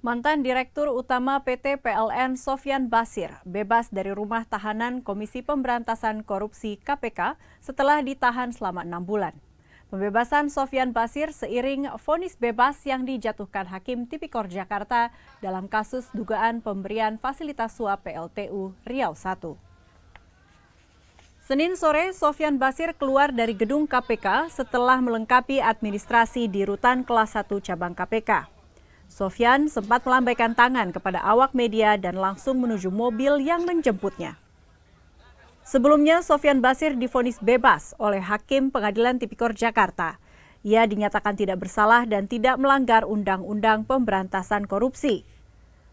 Mantan Direktur Utama PT PLN Sofyan Basir bebas dari rumah tahanan Komisi Pemberantasan Korupsi KPK setelah ditahan selama enam bulan. Pembebasan Sofyan Basir seiring vonis bebas yang dijatuhkan Hakim Tipikor Jakarta dalam kasus dugaan pemberian fasilitas suap PLTU Riau I. Senin sore, Sofyan Basir keluar dari gedung KPK setelah melengkapi administrasi di Rutan Kelas 1 Cabang KPK. Sofyan sempat melambaikan tangan kepada awak media dan langsung menuju mobil yang menjemputnya. Sebelumnya, Sofyan Basir difonis bebas oleh Hakim Pengadilan Tipikor Jakarta. Ia dinyatakan tidak bersalah dan tidak melanggar Undang-Undang Pemberantasan Korupsi.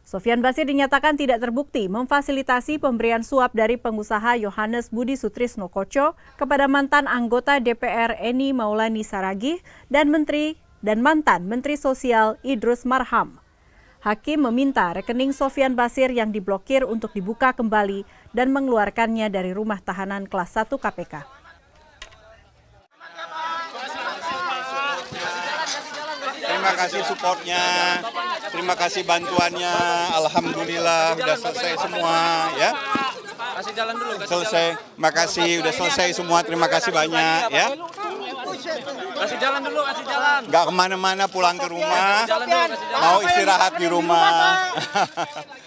Sofyan Basir dinyatakan tidak terbukti memfasilitasi pemberian suap dari pengusaha Yohanes Budi Sutrisno Koco kepada mantan anggota DPR Eni Maulani Saragih dan Menteri dan mantan Menteri Sosial Idrus Marham. Hakim meminta rekening Sofian Basir yang diblokir untuk dibuka kembali dan mengeluarkannya dari rumah tahanan kelas 1 KPK. Terima kasih supportnya, terima kasih bantuannya, Alhamdulillah sudah selesai semua ya. Kasih jalan dulu. Kasih selesai, jalan. makasih udah selesai semua, terima kasih banyak ya. Kasih jalan dulu, kasih jalan. Gak kemana-mana pulang ke rumah. Mau istirahat di rumah.